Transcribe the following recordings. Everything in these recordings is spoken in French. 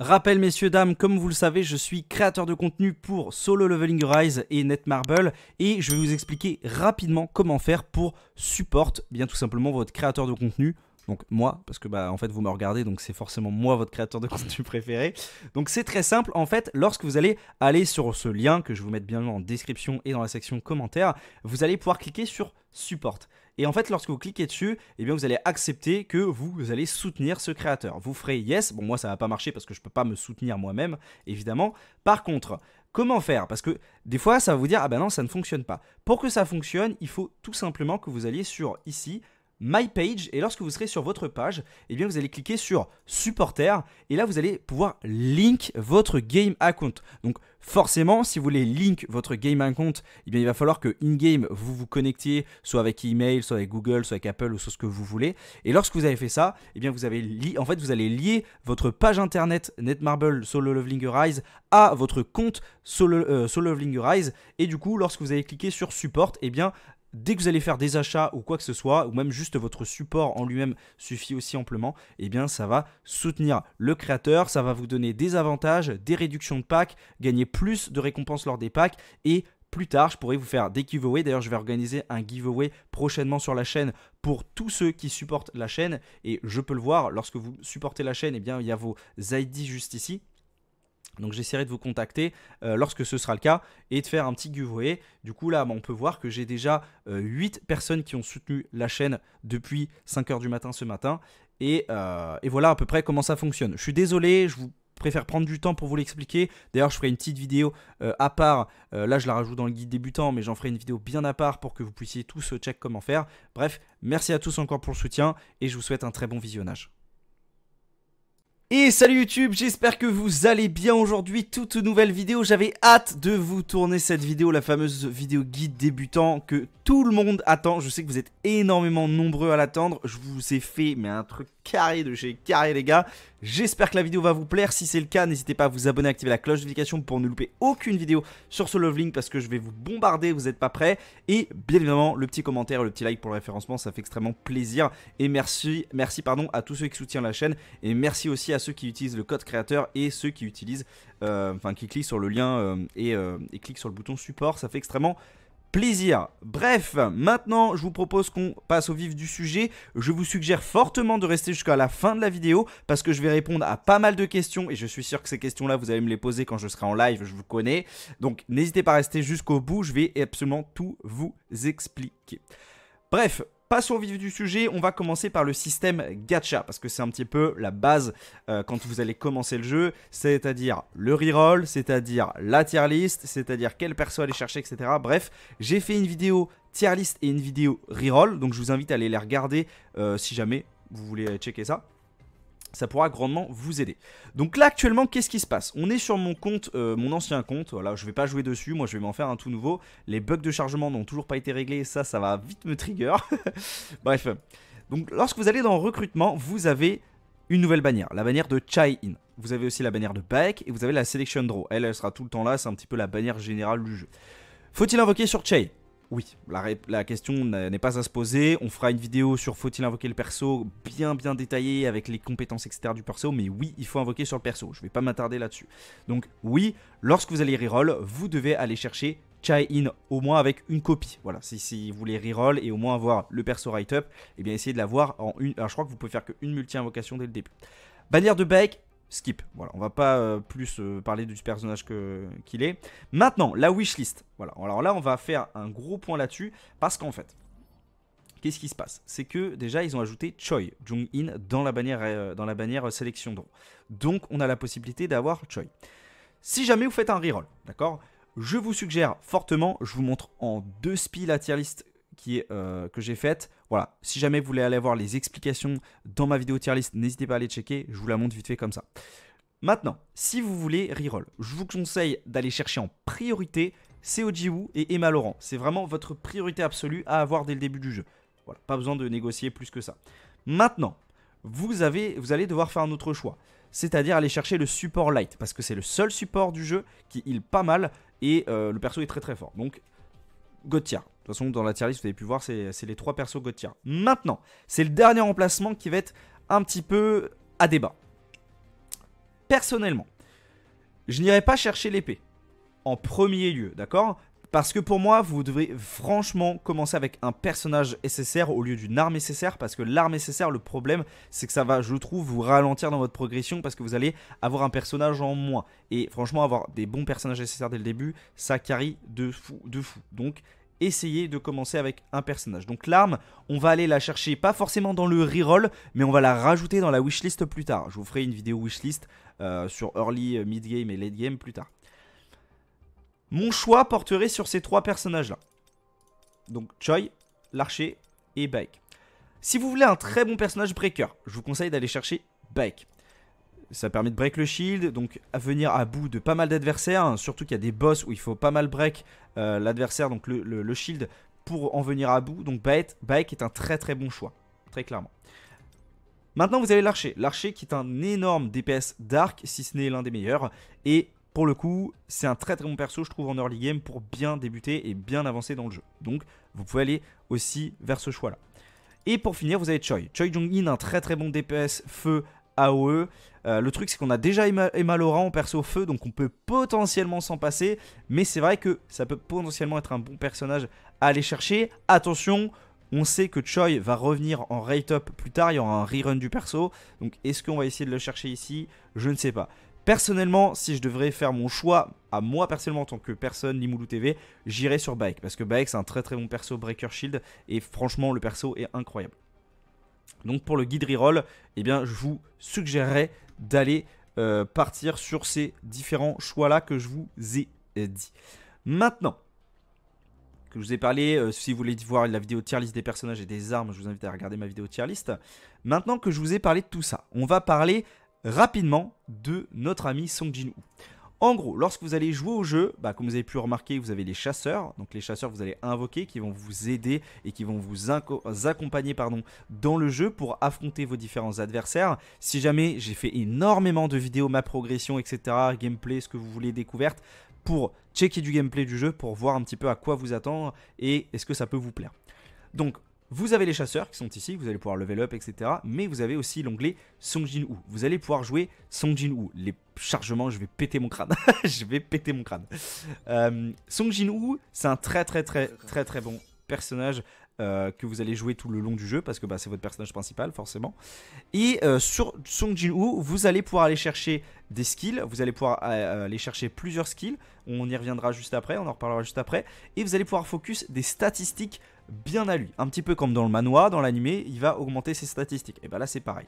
Rappel messieurs dames, comme vous le savez, je suis créateur de contenu pour Solo Leveling Rise et Netmarble et je vais vous expliquer rapidement comment faire pour support bien tout simplement votre créateur de contenu donc moi, parce que bah, en fait vous me regardez, donc c'est forcément moi votre créateur de contenu préféré. Donc c'est très simple, en fait, lorsque vous allez aller sur ce lien que je vous mette bien en description et dans la section commentaires, vous allez pouvoir cliquer sur support. Et en fait, lorsque vous cliquez dessus, et eh bien, vous allez accepter que vous, allez soutenir ce créateur. Vous ferez yes. Bon, moi, ça va pas marcher parce que je ne peux pas me soutenir moi-même, évidemment. Par contre, comment faire Parce que des fois, ça va vous dire ah ben non, ça ne fonctionne pas. Pour que ça fonctionne, il faut tout simplement que vous alliez sur ici My Page et lorsque vous serez sur votre page, et eh bien vous allez cliquer sur Supporter et là vous allez pouvoir link votre game account. Donc forcément, si vous voulez link votre game account, eh bien il va falloir que in-game vous vous connectiez soit avec email, soit avec Google, soit avec Apple ou soit ce que vous voulez. Et lorsque vous avez fait ça, et eh bien vous avez en fait vous allez lier votre page internet Netmarble Solo Leveling Rise à votre compte Solo, euh, Rise et du coup lorsque vous allez cliquer sur Support, et bien dès que vous allez faire des achats ou quoi que ce soit, ou même juste votre support en lui-même suffit aussi amplement, eh bien ça va soutenir le créateur, ça va vous donner des avantages, des réductions de packs, gagner plus de récompenses lors des packs et plus tard, je pourrai vous faire des giveaways. D'ailleurs, je vais organiser un giveaway prochainement sur la chaîne pour tous ceux qui supportent la chaîne. Et je peux le voir, lorsque vous supportez la chaîne, eh bien, il y a vos ID juste ici. Donc j'essaierai de vous contacter euh, lorsque ce sera le cas et de faire un petit giveaway. Du coup là, on peut voir que j'ai déjà 8 euh, personnes qui ont soutenu la chaîne depuis 5h du matin ce matin. Et, euh, et, voilà à peu près comment ça fonctionne. Je suis désolé, je vous préfère prendre du temps pour vous l'expliquer. D'ailleurs, je ferai une petite vidéo à part. là, je la rajoute dans le guide débutant, mais j'en ferai une vidéo bien à part pour que vous puissiez tous check comment faire. Bref, merci à tous encore pour le soutien et je vous souhaite un très bon visionnage. Et salut YouTube, j'espère que vous allez bien aujourd'hui, toute nouvelle vidéo, j'avais hâte de vous tourner cette vidéo, la fameuse vidéo guide débutant que tout le monde attend, je sais que vous êtes énormément nombreux à l'attendre, je vous ai fait mais un truc carré de chez carré les gars. J'espère que la vidéo va vous plaire. Si c'est le cas, n'hésitez pas à vous abonner, à activer la cloche notification pour ne louper aucune vidéo sur ce Love Link parce que je vais vous bombarder, vous n'êtes pas prêts. Et bien évidemment, le petit commentaire le petit like pour le référencement, ça fait extrêmement plaisir. Et merci, merci pardon à tous ceux qui soutiennent la chaîne et merci aussi à ceux qui utilisent le code créateur et ceux qui utilisent, euh, enfin qui cliquent sur le lien euh, et, euh, et cliquent sur le bouton support, ça fait extrêmement plaisir. Bref, maintenant je vous propose qu'on passe au vif du sujet. Je vous suggère fortement de rester jusqu'à la fin de la vidéo parce que je vais répondre à pas mal de questions et je suis sûr que ces questions-là vous allez me les poser quand je serai en live, je vous connais. Donc n'hésitez pas à rester jusqu'au bout, je vais absolument tout vous expliquer. Bref, Passons au vif du sujet, on va commencer par le système gacha, parce que c'est un petit peu la base euh, quand vous allez commencer le jeu, c'est-à-dire le reroll, c'est-à-dire la tier list, c'est-à-dire quelle perso aller chercher, etc. Bref, j'ai fait une vidéo tier list et une vidéo reroll, donc je vous invite à aller les regarder euh, si jamais vous voulez checker ça ça pourra grandement vous aider. Donc là actuellement qu'est-ce qui se passe On est sur mon compte, euh, mon ancien compte, voilà je vais pas jouer dessus, moi je vais m'en faire un tout nouveau. Les bugs de chargement n'ont toujours pas été réglés, ça ça va vite me trigger. Bref, donc lorsque vous allez dans recrutement, vous avez une nouvelle bannière, la bannière de Chai In. Vous avez aussi la bannière de Baek et vous avez la Selection Draw. Elle, elle sera tout le temps là, c'est un petit peu la bannière générale du jeu. Faut-il invoquer sur Chai oui, la, question n'est pas à se poser. On fera une vidéo sur faut-il invoquer le perso bien bien détaillée avec les compétences etc du perso, mais oui, il faut invoquer sur le perso. Je ne vais pas m'attarder là-dessus. Donc oui, lorsque vous allez reroll, vous devez aller chercher Chai-in au moins avec une copie. Voilà, si, vous voulez reroll et au moins avoir le perso write-up, et eh bien essayez de l'avoir en une. Alors je crois que vous pouvez faire qu'une multi-invocation dès le début. Bannière de Beck, skip. Voilà, on va pas euh, plus euh, parler du personnage qu'il est. Maintenant, la wishlist. Voilà, alors là, on va faire un gros point là-dessus parce qu'en fait, qu'est-ce qui se passe C'est que déjà, ils ont ajouté Choi Jung-in dans la bannière, euh, dans la bannière sélection draw. Donc, on a la possibilité d'avoir Choi. Si jamais vous faites un reroll, d'accord je vous suggère fortement, je vous montre en deux spies la tier list qui euh, que j'ai faite. Voilà, si jamais vous voulez aller voir les explications dans ma vidéo tier list, n'hésitez pas à aller checker, je vous la montre vite fait comme ça. Maintenant, si vous voulez reroll, je vous conseille d'aller chercher en priorité Seo et Emma Laurent. C'est vraiment votre priorité absolue à avoir dès le début du jeu. Voilà, pas besoin de négocier plus que ça. Maintenant, vous, avez, vous allez devoir faire un autre choix. C'est-à-dire aller chercher le support light, parce que c'est le seul support du jeu qui il pas mal et euh, le perso est très très fort. Donc, Gotia. De toute façon, dans la tier list, vous avez pu voir, c'est les trois persos God tier. Maintenant, c'est le dernier emplacement qui va être un petit peu à débat. Personnellement, je n'irai pas chercher l'épée en premier lieu, d'accord parce que pour moi, vous devrez franchement commencer avec un personnage SSR au lieu d'une arme SSR, parce que l'arme SSR, le problème, c'est que ça va, je trouve, vous ralentir dans votre progression, parce que vous allez avoir un personnage en moins. Et franchement, avoir des bons personnages SSR dès le début, ça carie de fou, de fou. Donc, essayer de commencer avec un personnage. Donc l'arme, on va aller la chercher pas forcément dans le reroll, mais on va la rajouter dans la wishlist plus tard. Je vous ferai une vidéo wishlist euh, sur early, euh, mid game et late game plus tard. Mon choix porterait sur ces trois personnages là. Donc Choi, l'archer et Bike. Si vous voulez un très bon personnage breaker, je vous conseille d'aller chercher Bike. Ça permet de break le shield, donc à venir à bout de pas mal d'adversaires. surtout qu'il y a des boss où il faut pas mal break euh, l'adversaire, donc le, shield, pour en venir à bout. Donc Bike est un très très bon choix, très clairement. Maintenant, vous avez l'archer. L'archer qui est un énorme DPS Dark, si ce n'est l'un des meilleurs. Et pour le coup, c'est un très très bon perso, je trouve, en early game pour bien débuter et bien avancer dans le jeu. Donc, vous pouvez aller aussi vers ce choix-là. Et pour finir, vous avez Choi. Choi Jong-in, un très très bon DPS feu AOE euh, le truc, c'est qu'on a déjà Emma, Laurent en perso feu, donc on peut potentiellement s'en passer. Mais c'est vrai que ça peut potentiellement être un bon personnage à aller chercher. Attention, on sait que Choi va revenir en rate-up plus tard, il y aura un rerun du perso. Donc est-ce qu'on va essayer de le chercher ici Je ne sais pas. Personnellement, si je devrais faire mon choix, à moi personnellement en tant que personne Limoulou TV, j'irai sur Baek. Parce que Baek c'est un très très bon perso Breaker Shield et franchement le perso est incroyable. Donc pour le guide reroll, eh bien, je vous suggérerais d'aller euh, partir sur ces différents choix-là que je vous ai euh, dit. Maintenant, que je vous ai parlé, euh, si vous voulez voir la vidéo tier list des personnages et des armes, je vous invite à regarder ma vidéo tier list. Maintenant que je vous ai parlé de tout ça, on va parler rapidement de notre ami Song jin en gros, lorsque vous allez jouer au jeu, bah, comme vous avez pu remarquer, vous avez les chasseurs. Donc les chasseurs, vous allez invoquer, qui vont vous aider et qui vont vous accompagner pardon, dans le jeu pour affronter vos différents adversaires. Si jamais j'ai fait énormément de vidéos, ma progression, etc., gameplay, ce que vous voulez, découverte, pour checker du gameplay du jeu, pour voir un petit peu à quoi vous attendre et est-ce que ça peut vous plaire. Donc vous avez les chasseurs qui sont ici, vous allez pouvoir level up, etc. Mais vous avez aussi l'onglet Song Jin Woo. Vous allez pouvoir jouer Song Jin Woo. Les chargements, je vais péter mon crâne. je vais péter mon crâne. Euh, songjin Song Jin Woo, c'est un très très très très très bon personnage euh, que vous allez jouer tout le long du jeu parce que bah, c'est votre personnage principal forcément. Et euh, sur Song Jin-woo, vous allez pouvoir aller chercher des skills, vous allez pouvoir aller chercher plusieurs skills, on y reviendra juste après, on en reparlera juste après, et vous allez pouvoir focus des statistiques bien à lui. Un petit peu comme dans le manoir, dans l'animé, il va augmenter ses statistiques. Et bien là, c'est pareil.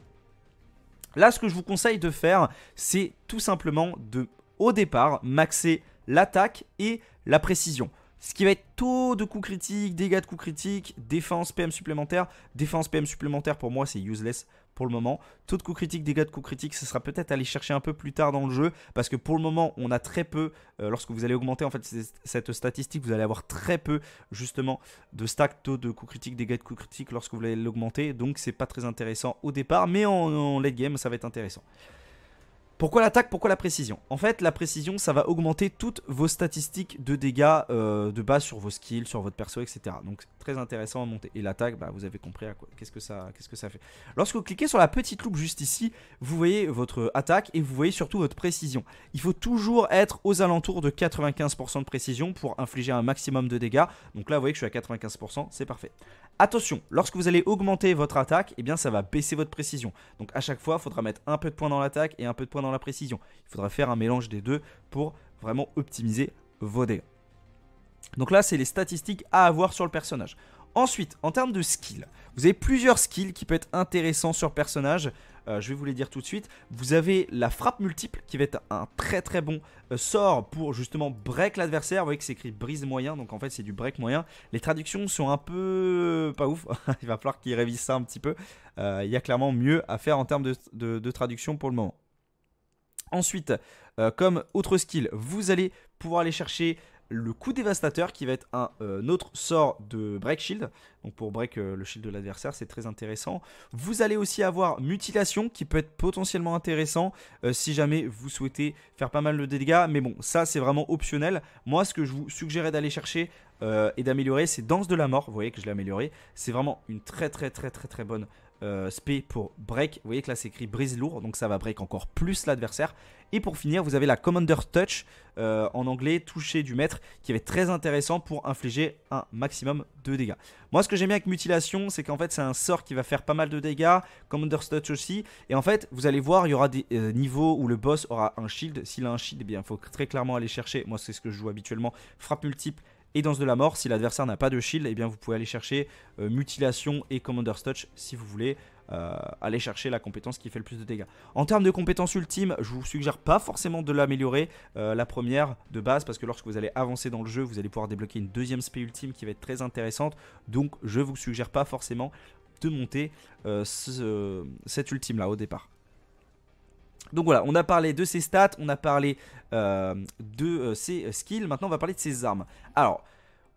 Là, ce que je vous conseille de faire, c'est tout simplement de, au départ, maxer l'attaque et la précision. Ce qui va être taux de coups critiques, dégâts de coups critiques, défense, PM supplémentaire. Défense, PM supplémentaire, pour moi, c'est useless pour le moment. Taux de coups critiques, dégâts de coups critiques, ce sera peut-être aller chercher un peu plus tard dans le jeu. Parce que pour le moment, on a très peu, euh, lorsque vous allez augmenter en fait cette statistique, vous allez avoir très peu justement de stack taux de coups critiques, dégâts de coups critiques lorsque vous allez l'augmenter. Donc c'est pas très intéressant au départ, mais en late game, ça va être intéressant. Pourquoi l'attaque Pourquoi la précision En fait, la précision, ça va augmenter toutes vos statistiques de dégâts euh, de base sur vos skills, sur votre perso, etc. Donc, très intéressant à monter. Et l'attaque, bah, vous avez compris à quoi qu'est-ce que ça, qu'est-ce que ça fait. Lorsque vous cliquez sur la petite loupe juste ici, vous voyez votre attaque et vous voyez surtout votre précision. Il faut toujours être aux alentours de 95% de précision pour infliger un maximum de dégâts. Donc là, vous voyez que je suis à 95%, c'est parfait. Attention, lorsque vous allez augmenter votre attaque, eh bien ça va baisser votre précision. Donc à chaque fois, il faudra mettre un peu de points dans l'attaque et un peu de points dans la précision. Il faudra faire un mélange des deux pour vraiment optimiser vos dégâts. Donc là, c'est les statistiques à avoir sur le personnage. Ensuite, en termes de skills, vous avez plusieurs skills qui peuvent être intéressants sur le personnage. Euh, je vais vous les dire tout de suite. Vous avez la frappe multiple qui va être un très très bon euh, sort pour justement break l'adversaire. Vous voyez que c'est écrit brise moyen, donc en fait c'est du break moyen. Les traductions sont un peu euh, pas ouf, il va falloir qu'ils révisent ça un petit peu. il y a clairement mieux à faire en termes de traduction pour le moment. Ensuite, comme autre skill, vous allez pouvoir aller chercher le coup dévastateur qui va être un, euh, autre sort de break shield. Donc pour break euh, le shield de l'adversaire, c'est très intéressant. Vous allez aussi avoir mutilation qui peut être potentiellement intéressant euh, si jamais vous souhaitez faire pas mal de dégâts. Mais bon, ça c'est vraiment optionnel. Moi, ce que je vous suggérais d'aller chercher et d'améliorer, c'est danse de la mort. Vous voyez que je l'ai amélioré. C'est vraiment une très très très très très bonne euh, SP pour break. Vous voyez que là c'est écrit brise lourd, donc ça va break encore plus l'adversaire. Et pour finir, vous avez la Commander Touch, euh, en anglais toucher du maître, qui va très intéressant pour infliger un maximum de dégâts. Moi ce que j'aime bien avec Mutilation, c'est qu'en fait c'est un sort qui va faire pas mal de dégâts, Commander Touch aussi. Et en fait, vous allez voir, il y aura des euh, niveaux où le boss aura un shield. S'il a un shield, eh bien il faut très clairement aller chercher, moi c'est ce que je joue habituellement, frappe multiple et dans de la mort, si l'adversaire n'a pas de shield, eh bien vous pouvez aller chercher euh, mutilation et commander's touch si vous voulez. Euh, aller chercher la compétence qui fait le plus de dégâts. En termes de compétence ultime, je vous suggère pas forcément de l'améliorer, euh, la première de base, parce que lorsque vous allez avancer dans le jeu, vous allez pouvoir débloquer une deuxième spé ultime qui va être très intéressante, donc je vous suggère pas forcément de monter cette ultime là au départ. Donc voilà, on a parlé de ses stats, on a parlé euh, de euh, ses euh, skills, maintenant on va parler de ses armes. Alors,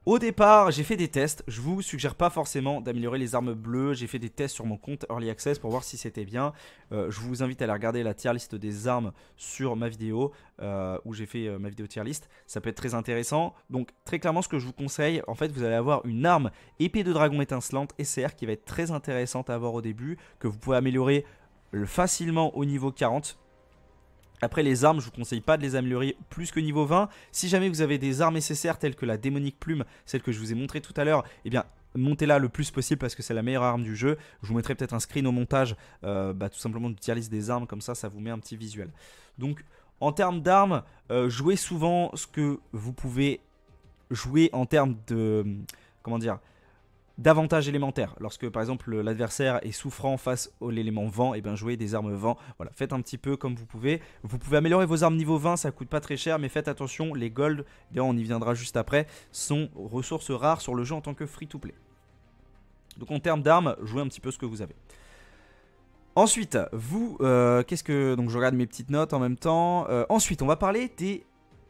au départ, j'ai fait des tests, je vous suggère pas forcément d'améliorer les armes bleues, j'ai fait des tests sur mon compte Early Access pour voir si c'était bien. je vous invite à aller regarder la tier list des armes sur ma vidéo, où j'ai fait ma vidéo tier list, ça peut être très intéressant. Donc très clairement ce que je vous conseille, en fait vous allez avoir une arme épée de dragon étincelante, SR, qui va être très intéressante à avoir au début, que vous pouvez améliorer facilement au niveau 40. Après les armes, je vous conseille pas de les améliorer plus que niveau 20. Si jamais vous avez des armes nécessaires telles que la démonique plume, celle que je vous ai montrée tout à l'heure, eh bien montez-la le plus possible parce que c'est la meilleure arme du jeu. Je vous mettrai peut-être un screen au montage, euh, bah, tout simplement du tier des armes, comme ça, ça vous met un petit visuel. Donc en termes d'armes, euh, jouez souvent ce que vous pouvez jouer en termes de... Comment dire davantage élémentaire. Lorsque par exemple l'adversaire est souffrant face à l'élément vent, et eh bien jouez des armes vent. Voilà, faites un petit peu comme vous pouvez. Vous pouvez améliorer vos armes niveau 20, ça coûte pas très cher, mais faites attention, les gold, d'ailleurs eh on y viendra juste après, sont ressources rares sur le jeu en tant que free-to-play. Donc en termes d'armes, jouez un petit peu ce que vous avez. Ensuite, vous, euh, qu'est-ce que... Donc je regarde mes petites notes en même temps. Euh, ensuite, on va parler des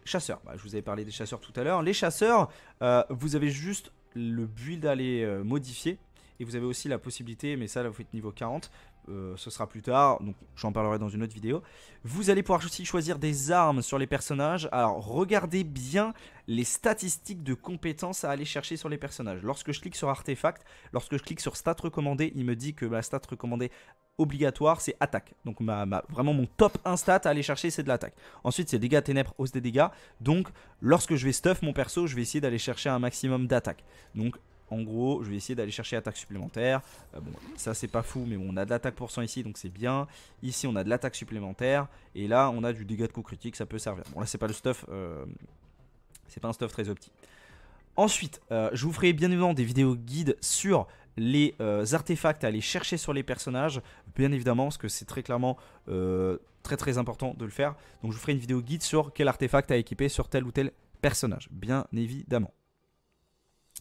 chasseurs. Bah, je vous avais parlé des chasseurs tout à l'heure. Les chasseurs, euh, vous avez juste le build à les euh, modifier. Et vous avez aussi la possibilité, mais ça là vous faites niveau 40, euh, ce sera plus tard, donc j'en parlerai dans une autre vidéo. Vous allez pouvoir aussi choisir des armes sur les personnages. Alors regardez bien les statistiques de compétences à aller chercher sur les personnages. Lorsque je clique sur artefact, lorsque je clique sur stat recommandé, il me dit que la bah, stat recommandée obligatoire, c'est attaque. Donc ma, vraiment mon top instat à aller chercher, c'est de l'attaque. Ensuite, c'est dégâts ténèbres, hausse des dégâts. Donc lorsque je vais stuff mon perso, je vais essayer d'aller chercher un maximum d'attaque. Donc en gros, je vais essayer d'aller chercher attaque supplémentaire. Euh, bon, ça c'est pas fou, mais on a de l'attaque pour cent ici, donc c'est bien. Ici, on a de l'attaque supplémentaire. Et là, on a du dégât de coup critique, ça peut servir. Bon, là, c'est pas le stuff. Euh, c'est pas un stuff très opti. Ensuite, euh, je vous ferai bien évidemment des vidéos guides sur les euh, artefacts à aller chercher sur les personnages, bien évidemment, parce que c'est très clairement euh, très très important de le faire. Donc je vous ferai une vidéo guide sur quel artefact à équiper sur tel ou tel personnage, bien évidemment.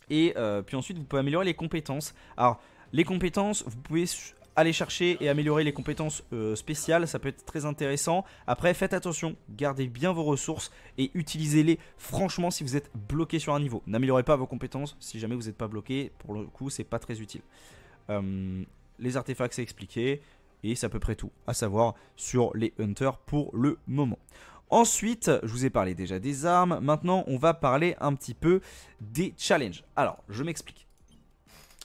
Et euh, puis ensuite, vous pouvez améliorer les compétences. Alors, les compétences, vous pouvez aller chercher et améliorer les compétences euh, spéciales, ça peut être très intéressant. Après, faites attention, gardez bien vos ressources et utilisez-les franchement si vous êtes bloqué sur un niveau. N'améliorez pas vos compétences si jamais vous n'êtes pas bloqué, pour le coup, c'est pas très utile. Euh, les artefacts, c'est expliqué, et c'est à peu près tout, à savoir sur les hunters pour le moment. Ensuite, je vous ai parlé déjà des armes, maintenant on va parler un petit peu des challenges. Alors, je m'explique.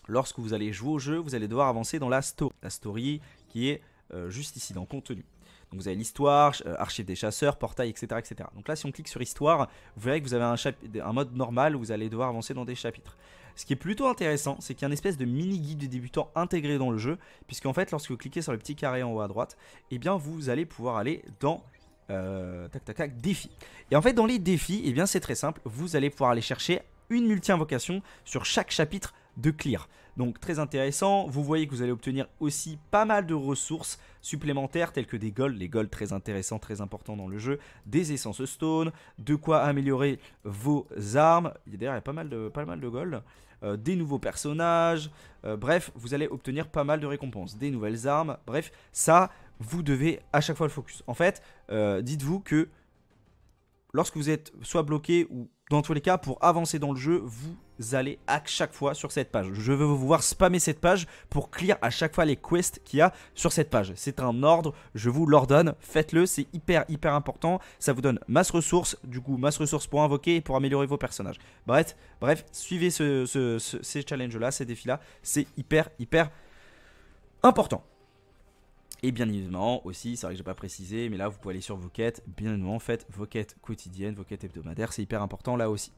Lorsque vous allez jouer au jeu, vous allez devoir avancer dans la story. La story qui est euh, juste ici, dans contenu. Donc vous avez l'histoire, archive euh, archives des chasseurs, portail, etc., etc. Donc là, si on clique sur histoire, vous verrez que vous avez un, un mode normal où vous allez devoir avancer dans des chapitres. Ce qui est plutôt intéressant, c'est qu'il y a une espèce de mini-guide du débutant intégré dans le jeu, en fait, lorsque vous cliquez sur le petit carré en haut à droite, eh bien, vous allez pouvoir aller dans euh, tac tac tac défi. Et en fait dans les défis, et eh bien c'est très simple, vous allez pouvoir aller chercher une multi-invocation sur chaque chapitre de clear. Donc très intéressant, vous voyez que vous allez obtenir aussi pas mal de ressources supplémentaires telles que des golds, les golds très intéressants, très importants dans le jeu, des essences stone, de quoi améliorer vos armes, il y a pas mal de, pas mal de golds, euh, des nouveaux personnages, euh, bref vous allez obtenir pas mal de récompenses, des nouvelles armes, bref ça vous devez à chaque fois le focus. En fait, euh, dites-vous que lorsque vous êtes soit bloqué ou dans tous les cas, pour avancer dans le jeu, vous allez à chaque fois sur cette page. Je veux vous voir spammer cette page pour clear à chaque fois les quests qu'il y a sur cette page. C'est un ordre, je vous l'ordonne, faites-le, c'est hyper hyper important. Ça vous donne masse ressources, du coup masse ressources pour invoquer et pour améliorer vos personnages. Bref, bref suivez ces challenges-là, ces défis-là, c'est hyper hyper important. Et bien évidemment, aussi, c'est vrai que j'ai pas précisé, mais là vous pouvez aller sur vos quêtes. Bien évidemment, faites vos quêtes quotidiennes, vos quêtes hebdomadaires, c'est hyper important là aussi.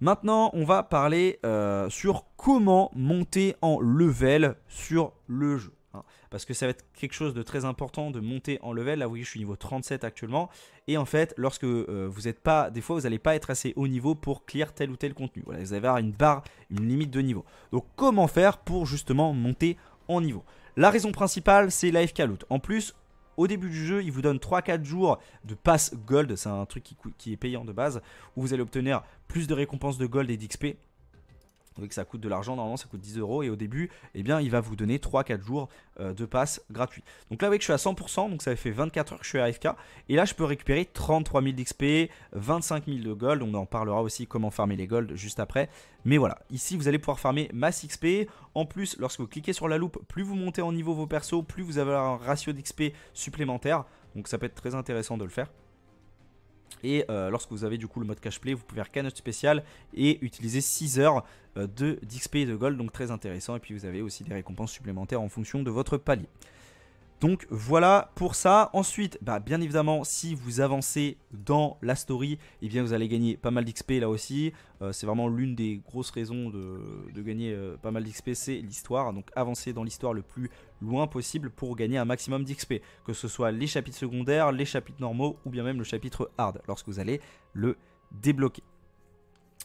Maintenant, on va parler euh, sur comment monter en level sur le jeu. Hein. parce que ça va être quelque chose de très important de monter en level. Là, vous voyez, je suis niveau 37 actuellement. Et en fait, lorsque euh, vous n'êtes pas, des fois, vous n'allez pas être assez haut niveau pour clear tel ou tel contenu. Voilà, vous allez avoir une barre, une limite de niveau. Donc, comment faire pour justement monter en niveau la raison principale, c'est Life loot. En plus, au début du jeu, il vous donne 3-4 jours de pass gold, c'est un truc qui, qui, est payant de base, où vous allez obtenir plus de récompenses de gold et d'XP. Vous que ça coûte de l'argent, normalement ça coûte 10 euros et au début, eh bien, il va vous donner 3-4 jours euh, de passe gratuit. Donc là, vous voyez que je suis à 100%, donc ça fait 24 heures que je suis à AFK. Et là, je peux récupérer 33 000 d'XP, 25 000 de gold. On en parlera aussi comment farmer les gold juste après. Mais voilà, ici, vous allez pouvoir farmer masse XP. En plus, lorsque vous cliquez sur la loupe, plus vous montez en niveau vos persos, plus vous avez un ratio d'XP supplémentaire. Donc ça peut être très intéressant de le faire. Et euh, lorsque vous avez du coup le mode cash play, vous pouvez faire spécial et utiliser 6 heures euh, de d'XP et de gold, donc très intéressant. Et puis vous avez aussi des récompenses supplémentaires en fonction de votre palier. Donc voilà pour ça. Ensuite, bah, bien évidemment, si vous avancez dans la story, et eh bien vous allez gagner pas mal d'XP là aussi. Euh, c'est vraiment l'une des grosses raisons de, gagner euh, pas mal d'XP, c'est l'histoire. Donc avancer dans l'histoire le plus loin possible pour gagner un maximum d'XP. Que ce soit les chapitres secondaires, les chapitres normaux ou bien même le chapitre hard lorsque vous allez le débloquer.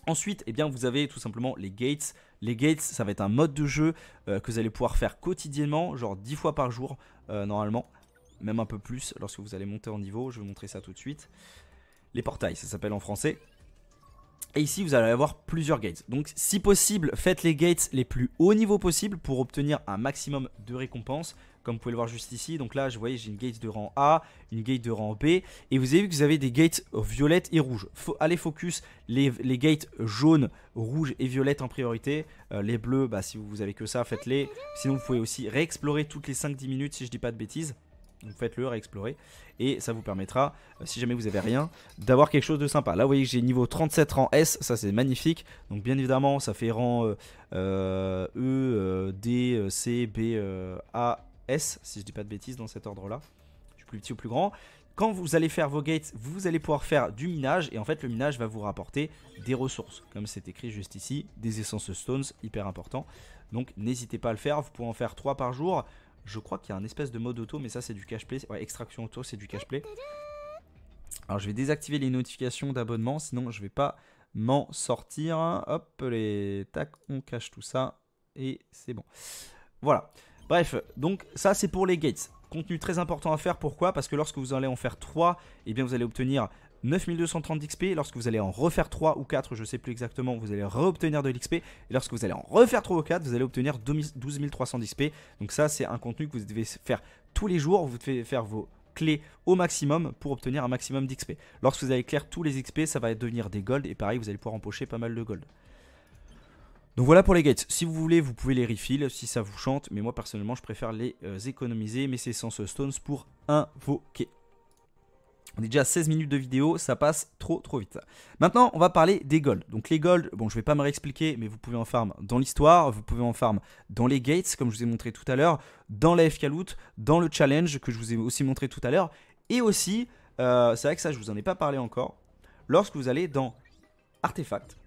Ensuite, eh bien, vous avez tout simplement les gates. Les gates, ça va être un mode de jeu euh, que vous allez pouvoir faire quotidiennement, genre 10 fois par jour euh, normalement, même un peu plus lorsque vous allez monter en niveau. Je vais vous montrer ça tout de suite. Les portails, ça s'appelle en français. Et ici, vous allez avoir plusieurs gates. Donc, si possible, faites les gates les plus haut niveau possible pour obtenir un maximum de récompenses comme vous pouvez le voir juste ici. Donc là, vous voyez, j'ai une gate de rang A, une gate de rang B. Et vous avez vu que vous avez des gates violettes et rouges. Allez focus les, gates jaunes, rouges et violettes en priorité. Euh, les bleus, bah, si vous avez que ça, faites-les. Sinon, vous pouvez aussi réexplorer toutes les 5-10 minutes, si je dis pas de bêtises. Donc faites-le, réexplorer. Et ça vous permettra, euh, si jamais vous avez rien, d'avoir quelque chose de sympa. Là, vous voyez que j'ai niveau 37 rang S, ça c'est magnifique. Donc bien évidemment, ça fait rang euh, E, D, C, B, A, S, si je dis pas de bêtises, dans cet ordre-là, suis plus petit ou plus grand. Quand vous allez faire vos gates, vous allez pouvoir faire du minage, et en fait le minage va vous rapporter des ressources, comme c'est écrit juste ici, des essences stones, hyper important. Donc n'hésitez pas à le faire, vous pouvez en faire trois par jour. Je crois qu'il y a un espèce de mode auto, mais ça c'est du cash play. extraction auto, c'est du cash play. Alors je vais désactiver les notifications d'abonnement, sinon je vais pas m'en sortir. Hop, les tac, on cache tout ça et c'est bon. Voilà. Bref, donc ça c'est pour les gates. Contenu très important à faire, pourquoi Parce que lorsque vous allez en faire 3, et eh bien vous allez obtenir 9230 d'XP. Lorsque vous allez en refaire 3 ou 4, je sais plus exactement, vous allez reobtenir de l'XP. Et lorsque vous allez en refaire 3 ou 4, vous allez obtenir 12300 d'XP. Donc ça c'est un contenu que vous devez faire tous les jours, vous devez faire vos clés au maximum pour obtenir un maximum d'XP. Lorsque vous allez clair tous les XP, ça va devenir des golds et pareil, vous allez pouvoir empocher pas mal de gold. Donc voilà pour les gates. Si vous voulez, vous pouvez les refill si ça vous chante. Mais moi, personnellement, je préfère les euh, économiser. Mais c'est sans stones pour invoquer. On est déjà à 16 minutes de vidéo, ça passe trop trop vite. Maintenant, on va parler des golds. Donc les golds, bon, je vais pas me réexpliquer, mais vous pouvez en farm dans l'histoire, vous pouvez en farm dans les gates, comme je vous ai montré tout à l'heure, dans la FK loot, dans le challenge, que je vous ai aussi montré tout à l'heure, et aussi, euh, c'est vrai que ça, je vous en ai pas parlé encore, lorsque vous allez dans artefacts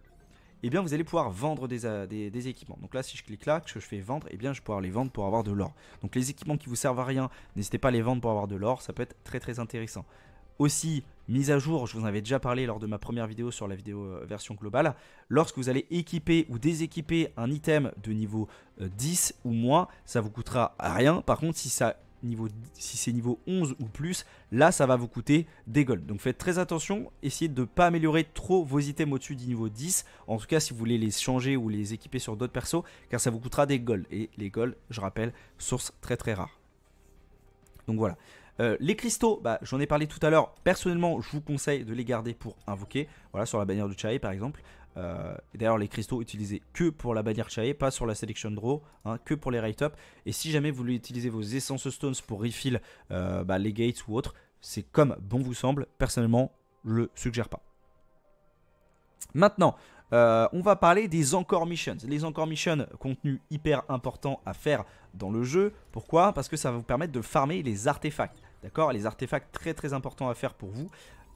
et eh bien vous allez pouvoir vendre euh, des, équipements. Donc là, si je clique là, que je fais vendre, et eh bien je vais pouvoir les vendre pour avoir de l'or. Donc les équipements qui vous servent à rien, n'hésitez pas à les vendre pour avoir de l'or, ça peut être très très intéressant. Aussi, mise à jour, je vous en avais déjà parlé lors de ma première vidéo sur la vidéo euh, version globale, lorsque vous allez équiper ou déséquiper un item de niveau 10 euh, ou moins, ça vous coûtera rien. Par contre, si ça niveau, si c'est niveau 11 ou plus, là ça va vous coûter des golds. Donc faites très attention, essayez de ne pas améliorer trop vos items au-dessus du niveau 10, en tout cas si vous voulez les changer ou les équiper sur d'autres persos, car ça vous coûtera des golds. Et les golds, je rappelle, source très très rare. Donc voilà. Euh, les cristaux, bah, j'en ai parlé tout à l'heure. Personnellement, je vous conseille de les garder pour invoquer. Voilà, sur la bannière du Chai par exemple. Euh, d'ailleurs, les cristaux utilisés que pour la bannière Chae, pas sur la Selection Draw, hein, que pour les write-up. Et si jamais vous voulez utiliser vos essences stones pour refill euh, bah, les gates ou autres, c'est comme bon vous semble. Personnellement, je le suggère pas. Maintenant, euh, on va parler des encore missions. Les encore missions, contenu hyper important à faire dans le jeu. Pourquoi Parce que ça va vous permettre de farmer les artefacts. D'accord Les artefacts très très importants à faire pour vous.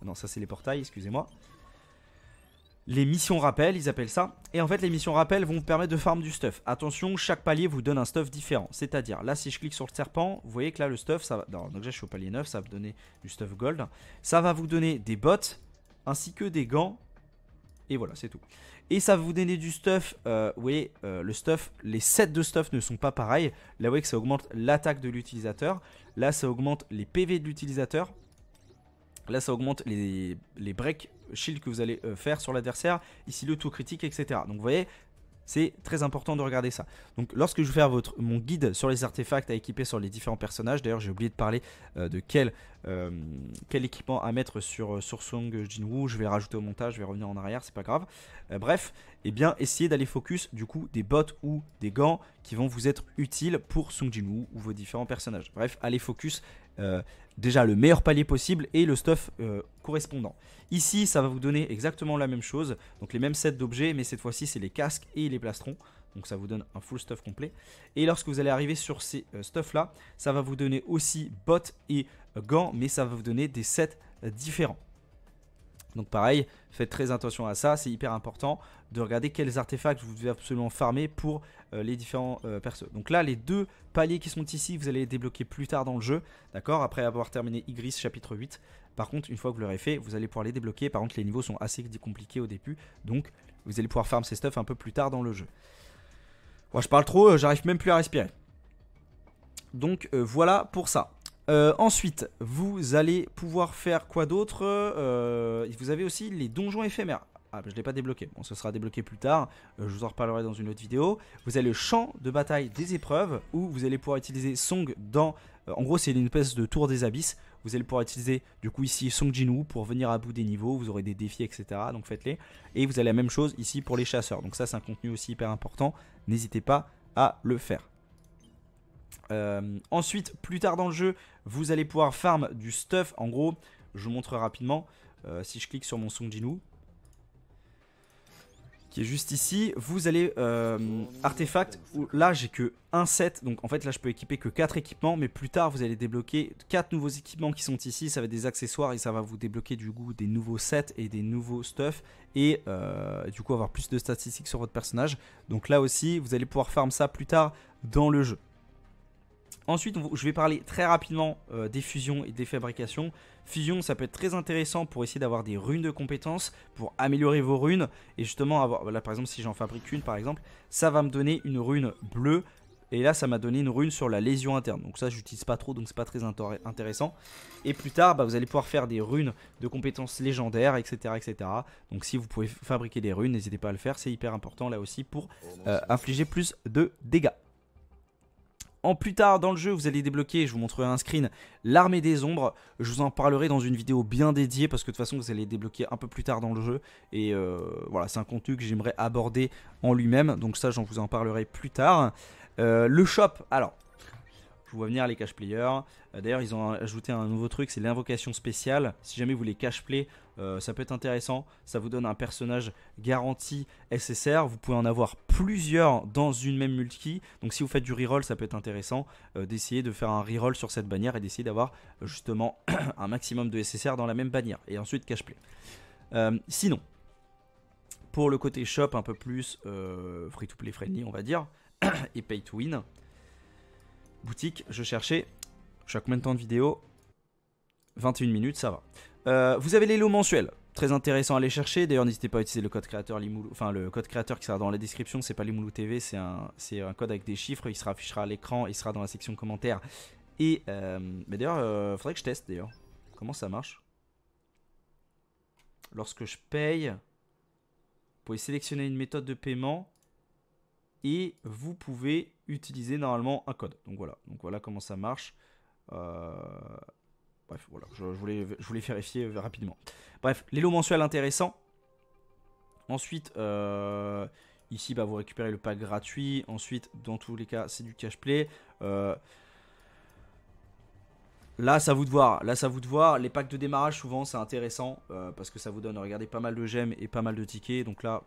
Non, ça c'est les portails, excusez-moi les missions rappel, ils appellent ça. Et en fait, les missions rappels vont vous permettre de farm du stuff. Attention, chaque palier vous donne un stuff différent. C'est-à-dire, là, si je clique sur le serpent, vous voyez que là, le stuff, ça va... Non, donc là, je suis au palier 9, ça va me donner du stuff gold. Ça va vous donner des bottes, ainsi que des gants. Et voilà, c'est tout. Et ça va vous donner du stuff. Euh, vous voyez, euh, le stuff, les sets de stuff ne sont pas pareils. Là, vous voyez que ça augmente l'attaque de l'utilisateur. Là, ça augmente les PV de l'utilisateur. Là, ça augmente les, les breaks shield que vous allez euh, faire sur l'adversaire, ici le taux critique, etc. Donc vous voyez, c'est très important de regarder ça. Donc lorsque je vais faire votre, mon guide sur les artefacts à équiper sur les différents personnages, d'ailleurs j'ai oublié de parler euh, de quel, euh, quel équipement à mettre sur, sur Song Jinwoo, je vais rajouter au montage, je vais revenir en arrière, c'est pas grave. bref, et eh bien essayez d'aller focus du coup des bottes ou des gants qui vont vous être utiles pour Sung Jinwoo ou vos différents personnages. Bref, allez focus euh, déjà le meilleur palier possible et le stuff euh, correspondant. Ici, ça va vous donner exactement la même chose, donc les mêmes sets d'objets, mais cette fois-ci, c'est les casques et les plastrons. Donc ça vous donne un full stuff complet. Et lorsque vous allez arriver sur ces euh, stuffs-là, ça va vous donner aussi bottes et gants, mais ça va vous donner des sets différents. Donc pareil, faites très attention à ça, c'est hyper important de regarder quels artefacts vous devez absolument farmer pour euh, les différents personnes euh, persos. Donc là, les deux paliers qui sont ici, vous allez les débloquer plus tard dans le jeu, d'accord Après avoir terminé Ygris chapitre 8. Par contre, une fois que vous l'aurez fait, vous allez pouvoir les débloquer. Par contre, les niveaux sont assez compliqués au début, donc vous allez pouvoir farmer ces stuff un peu plus tard dans le jeu. Moi, je parle trop, euh, j'arrive même plus à respirer. Donc voilà pour ça. Euh, ensuite, vous allez pouvoir faire quoi d'autre euh, Vous avez aussi les donjons éphémères. Ah, je ne l'ai pas débloqué. Bon, ce sera débloqué plus tard. Euh, je vous en reparlerai dans une autre vidéo. Vous avez le champ de bataille des épreuves où vous allez pouvoir utiliser Song dans. en gros, c'est une espèce de tour des abysses. Vous allez pouvoir utiliser du coup ici Song Jinwu pour venir à bout des niveaux. Vous aurez des défis, etc. Donc faites-les. Et vous avez la même chose ici pour les chasseurs. Donc ça, c'est un contenu aussi hyper important. N'hésitez pas à le faire. Euh, ensuite, plus tard dans le jeu, vous allez pouvoir farm du stuff. En gros, je vous montre rapidement. Euh, si je clique sur mon Song qui est juste ici, vous allez euh, artefact. Où, là, j'ai que un set. Donc en fait, là, je peux équiper que 4 équipements. Mais plus tard, vous allez débloquer 4 nouveaux équipements qui sont ici. Ça va être des accessoires et ça va vous débloquer du coup des nouveaux sets et des nouveaux stuff. Et euh, du coup, avoir plus de statistiques sur votre personnage. Donc là aussi, vous allez pouvoir farm ça plus tard dans le jeu. Ensuite, je vais parler très rapidement euh, des fusions et des fabrications. Fusion, ça peut être très intéressant pour essayer d'avoir des runes de compétences, pour améliorer vos runes. Et justement, là par exemple, si j'en fabrique une par exemple, ça va me donner une rune bleue. Et là, ça m'a donné une rune sur la lésion interne. Donc ça, j'utilise pas trop, donc c'est pas très intéressant. Et plus tard, bah, vous allez pouvoir faire des runes de compétences légendaires, etc. etc. Donc si vous pouvez fabriquer des runes, n'hésitez pas à le faire. C'est hyper important là aussi pour euh, infliger plus de dégâts. En plus tard dans le jeu, vous allez débloquer, je vous montrerai un screen, l'armée des ombres. Je vous en parlerai dans une vidéo bien dédiée parce que de toute façon, vous allez débloquer un peu plus tard dans le jeu. Et euh, voilà, c'est un contenu que j'aimerais aborder en lui-même. Donc ça, j'en vous en parlerai plus tard. Euh, le shop, alors je vois venir les cash players. Euh, d'ailleurs, ils ont ajouté un nouveau truc, c'est l'invocation spéciale. Si jamais vous les cash play, euh, ça peut être intéressant. Ça vous donne un personnage garanti SSR. Vous pouvez en avoir plusieurs dans une même multi. Donc si vous faites du reroll, ça peut être intéressant euh, d'essayer de faire un reroll sur cette bannière et d'essayer d'avoir justement un maximum de SSR dans la même bannière. Et ensuite cash play. sinon, pour le côté shop un peu plus free to play friendly, on va dire, et pay to win. Boutique, je cherchais. Je suis à combien de temps de vidéo 21 minutes, ça va. Euh, vous avez les lots mensuels. Très intéressant à aller chercher. D'ailleurs, n'hésitez pas à utiliser le code créateur Enfin, le code créateur qui sera dans la description. C'est pas Limoulou TV, c'est un, c'est un code avec des chiffres. Il sera affiché à l'écran, il sera dans la section commentaires. Et euh, mais d'ailleurs, il euh, faudrait que je teste d'ailleurs. Comment ça marche Lorsque je paye, vous pouvez sélectionner une méthode de paiement et vous pouvez utiliser normalement un code. Donc voilà, donc voilà comment ça marche. Euh, bref, voilà, je, voulais, je voulais vérifier rapidement. Bref, les lots mensuels intéressants. Ensuite, euh, ici, bah, vous récupérez le pack gratuit. Ensuite, dans tous les cas, c'est du cash play. Euh, là, ça vous de voir. Là, ça vous de voir. Les packs de démarrage, souvent, c'est intéressant parce que ça vous donne, regardez, pas mal de gemmes et pas mal de tickets. Donc là,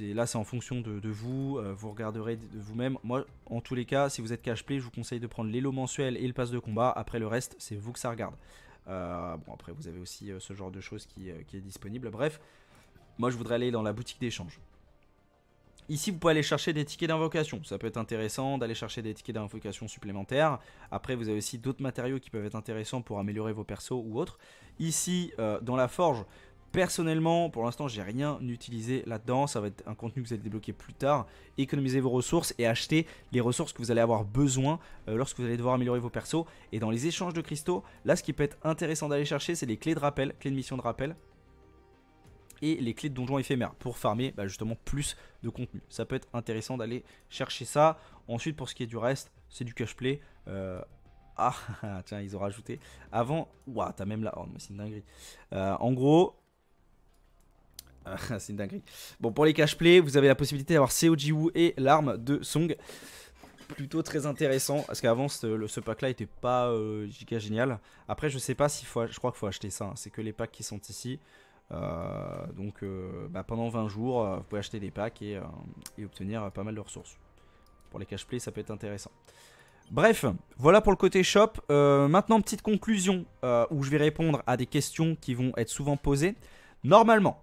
Là, c'est en fonction de, vous. Euh, vous regarderez de vous-même. Moi, en tous les cas, si vous êtes cash play, je vous conseille de prendre l'élo mensuel et le pass de combat. Après, le reste, c'est vous que ça regarde. Euh, bon, après, vous avez aussi euh, ce genre de choses qui, qui, est disponible. Bref, moi, je voudrais aller dans la boutique d'échange. Ici, vous pouvez aller chercher des tickets d'invocation. Ça peut être intéressant d'aller chercher des tickets d'invocation supplémentaires. Après, vous avez aussi d'autres matériaux qui peuvent être intéressants pour améliorer vos persos ou autres. Ici, dans la forge, Personnellement, pour l'instant, j'ai rien utilisé là-dedans. Ça va être un contenu que vous allez débloquer plus tard. Économisez vos ressources et achetez les ressources que vous allez avoir besoin euh, lorsque vous allez devoir améliorer vos persos. Et dans les échanges de cristaux, là, ce qui peut être intéressant d'aller chercher, c'est les clés de rappel, clés de mission de rappel et les clés de donjons éphémères pour farmer bah, justement plus de contenu. Ça peut être intéressant d'aller chercher ça. Ensuite, pour ce qui est du reste, c'est du cash play. Euh, ah, tiens, ils ont rajouté. Avant, ouah, t'as même la... Oh, c'est une dinguerie. Euh, en gros, ah, c'est une dinguerie. Bon, pour les cash play, vous avez la possibilité d'avoir Seo Jiwoo et l'arme de Song. Plutôt très intéressant, parce qu'avant, ce, pack-là était pas euh, giga génial. Après, je sais pas s'il je crois qu'il faut acheter ça. Hein. C'est que les packs qui sont ici. Euh, donc, euh, bah, pendant 20 jours, vous pouvez acheter des packs et, et obtenir pas mal de ressources. Pour les cash play, ça peut être intéressant. Bref, voilà pour le côté shop. maintenant, petite conclusion où je vais répondre à des questions qui vont être souvent posées. Normalement,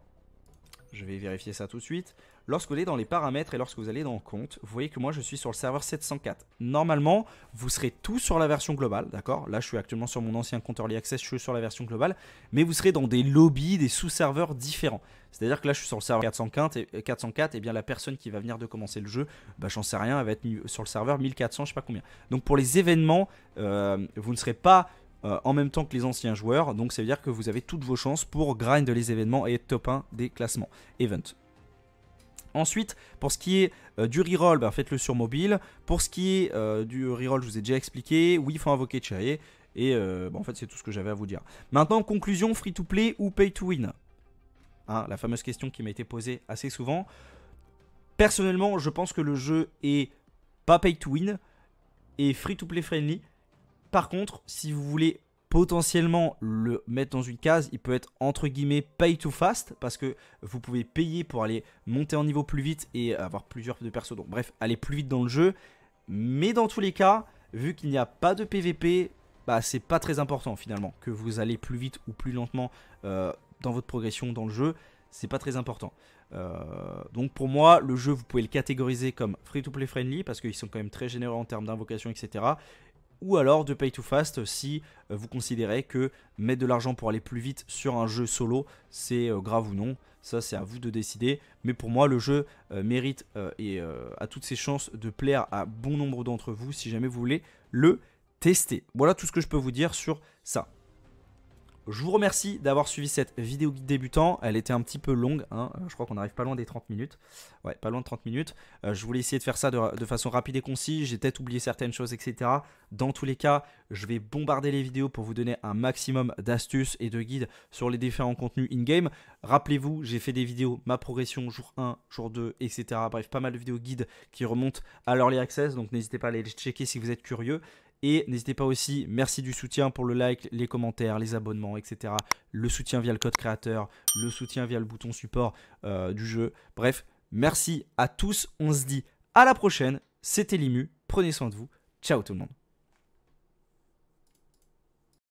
je vais vérifier ça tout de suite. Lorsque vous allez dans les paramètres et lorsque vous allez dans compte, vous voyez que moi je suis sur le serveur 704. Normalement, vous serez tous sur la version globale, d'accord Là, je suis actuellement sur mon ancien compte Early Access, je suis sur la version globale, mais vous serez dans des lobbies, des sous-serveurs différents. C'est-à-dire que là, je suis sur le serveur 404 et, 404, euh, et bien la personne qui va venir de commencer le jeu, bah, j'en sais rien, elle va être sur le serveur 1400, je sais pas combien. Donc pour les événements, euh, vous ne serez pas euh, en même temps que les anciens joueurs. Donc ça veut dire que vous avez toutes vos chances pour grind les événements et être top 1 des classements event. Ensuite, pour ce qui est euh, du reroll, bah, faites-le sur mobile. Pour ce qui est euh, du reroll, je vous ai déjà expliqué. Oui, il faut invoquer est Et bah, en fait, c'est tout ce que j'avais à vous dire. Maintenant, conclusion, free to play ou pay to win hein, La fameuse question qui m'a été posée assez souvent. Personnellement, je pense que le jeu est pas pay to win et free to play friendly. Par contre, si vous voulez potentiellement le mettre dans une case, il peut être entre guillemets pay to fast parce que vous pouvez payer pour aller monter en niveau plus vite et avoir plusieurs de persos. Donc bref, aller plus vite dans le jeu. Mais dans tous les cas, vu qu'il n'y a pas de PVP, bah c'est pas très important finalement que vous allez plus vite ou plus lentement euh, dans votre progression dans le jeu. C'est pas très important. Euh, donc pour moi, le jeu, vous pouvez le catégoriser comme free-to-play friendly parce qu'ils sont quand même très généreux en termes d'invocation, etc ou alors de pay to fast si euh, vous considérez que mettre de l'argent pour aller plus vite sur un jeu solo, c'est euh, grave ou non. Ça, c'est à vous de décider. Mais pour moi, le jeu euh, mérite et a toutes ses chances de plaire à bon nombre d'entre vous si jamais vous voulez le tester. Voilà tout ce que je peux vous dire sur ça. Je vous remercie d'avoir suivi cette vidéo guide débutant. Elle était un petit peu longue. Hein. Euh, je crois qu'on arrive pas loin des 30 minutes. Ouais, pas loin de 30 minutes. Euh, je voulais essayer de faire ça de, façon rapide et concise. J'ai peut-être oublié certaines choses, etc. Dans tous les cas, je vais bombarder les vidéos pour vous donner un maximum d'astuces et de guides sur les différents contenus in-game. Rappelez-vous, j'ai fait des vidéos, ma progression jour 1, jour 2, etc. Bref, pas mal de vidéos guides qui remontent à l'early access. Donc n'hésitez pas à les checker si vous êtes curieux. Et n'hésitez pas aussi, merci du soutien pour le like, les commentaires, les abonnements, etc. Le soutien via le code créateur, le soutien via le bouton support euh, du jeu. Bref, merci à tous. On se dit à la prochaine. C'était Limu. Prenez soin de vous. Ciao tout le monde.